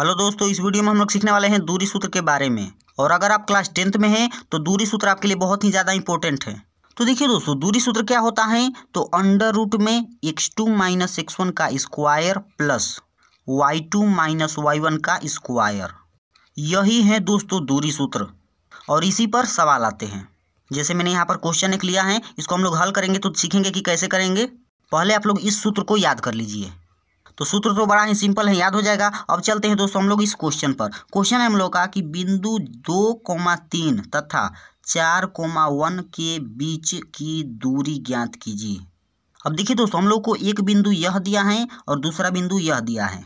hello दोस्तों इस video में हम लोग सीखने वाले हैं दूरी सूत्र के बारे में और अगर आप क्लास टेंथ में हैं तो दूरी सूत्र आपके लिए बहुत ही ज़्यादा इंपॉर्टेंट है तो देखिए दोस्तों दूरी सूत्र क्या होता है तो अंडर रूट में X two minus X one का square plus Y two minus Y one का स्क्वायर यही है दोस्तों दूरी सूत्र और इसी पर सवाल आते हैं जैसे मैंने यहाँ पर क्वेश्चन एक लिया है इसको हम लोग हल करेंगे तो सीखेंगे कि कैसे करेंगे पहले आप लोग इस सूत्र को याद कर लीजिए तो सूत्र तो बड़ा ही सिंपल है याद हो जाएगा अब चलते हैं दोस्तों हम लोग इस क्वेश्चन पर क्वेश्चन है हम लोग का कि बिंदु दो कोमा तीन तथा चार कोमा वन के बीच की दूरी ज्ञात कीजिए अब देखिए दोस्तों हम लोग को एक बिंदु यह दिया है और दूसरा बिंदु यह दिया है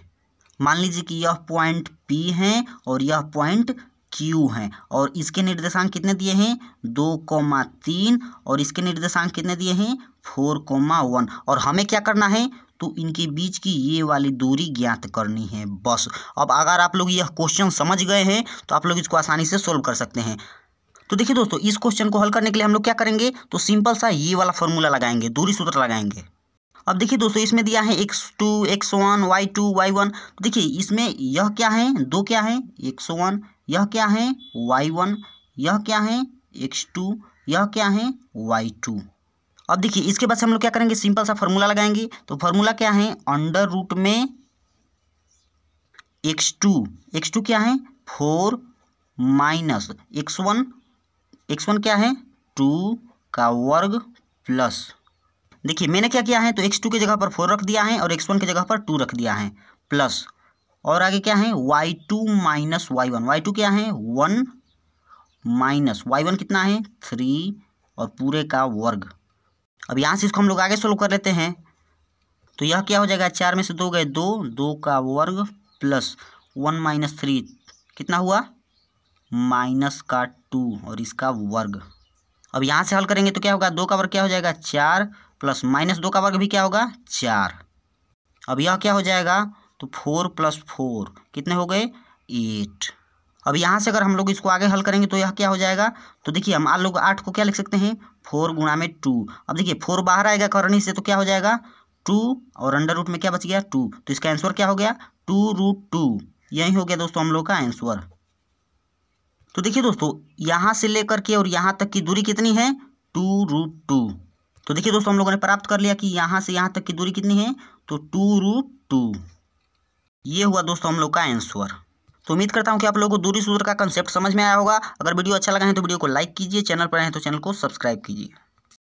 मान लीजिए कि यह पॉइंट पी है और यह पॉइंट क्यू हैं और इसके निर्देशांक कितने दिए हैं दो कोमा तीन और इसके निर्देशांक कितने दिए हैं फोर कोमा वन और हमें क्या करना है तो इनके बीच की ये वाली दूरी ज्ञात करनी है बस अब अगर आप लोग यह क्वेश्चन समझ गए हैं तो आप लोग इसको आसानी से सोल्व कर सकते हैं तो देखिए दोस्तों इस क्वेश्चन को हल करने के लिए हम लोग क्या करेंगे तो सिंपल सा ये वाला फॉर्मूला लगाएंगे दूरी सूत्र लगाएंगे अब देखिए दोस्तों इसमें दिया है X two X one Y two Y one तो देखिए इसमें यह क्या है दो क्या है एक्स वन यह क्या है वाई वन यह क्या है एक्स टू यह क्या है वाई टू अब देखिए इसके बाद से हम लोग क्या करेंगे सिंपल सा फॉर्मूला लगाएंगे तो फॉर्मूला क्या है अंडर रूट में एक्स टू एक्स टू क्या है four minus X one X one क्या है टू का वर्ग प्लस देखिए मैंने क्या किया है तो एक्स टू की जगह पर फोर रख दिया है और एक्स वन की जगह पर टू रख दिया है प्लस और आगे क्या है Y two minus Y one Y two क्या है वन माइनस वाई वन कितना है थ्री और पूरे का वर्ग अब यहाँ से इसको हम लोग आगे सोल्व कर लेते हैं तो यह क्या हो जाएगा चार में से दो गए दो दो का वर्ग प्लस वन माइनस थ्री कितना हुआ माइनस का टू और इसका वर्ग अब यहाँ से हल करेंगे तो क्या होगा दो का वर्ग क्या हो जाएगा चार प्लस माइनस दो का वर्ग भी क्या होगा चार अब यह क्या हो जाएगा तो फोर प्लस फोर कितने हो गए एट अब यहाँ से अगर हम लोग इसको आगे हल करेंगे तो यह क्या हो जाएगा तो देखिए हम लोग आठ को क्या लिख सकते हैं फोर गुणा में टू अब देखिए फोर बाहर आएगा करनी से तो क्या हो जाएगा टू और अंडर रूट में क्या बच गया टू तो इसका आंसर क्या हो गया टू रूट टू यही हो गया दोस्तों हम लोग का आंसर तो देखिए दोस्तों यहाँ से लेकर के और यहाँ तक की दूरी कितनी है टू रूट टू तो देखिए दोस्तों हम लोगों ने प्राप्त कर लिया कि यहाँ से यहाँ तक की दूरी कितनी है तो टू रूट टू ये हुआ दोस्तों हम लोग का आंसर तो उम्मीद करता हूँ कि आप लोगों को दूरी सूत्र का कंसेप्ट समझ में आया होगा अगर वीडियो अच्छा लगा है तो वीडियो को लाइक कीजिए चैनल पर आए तो चैनल को सब्सक्राइब कीजिए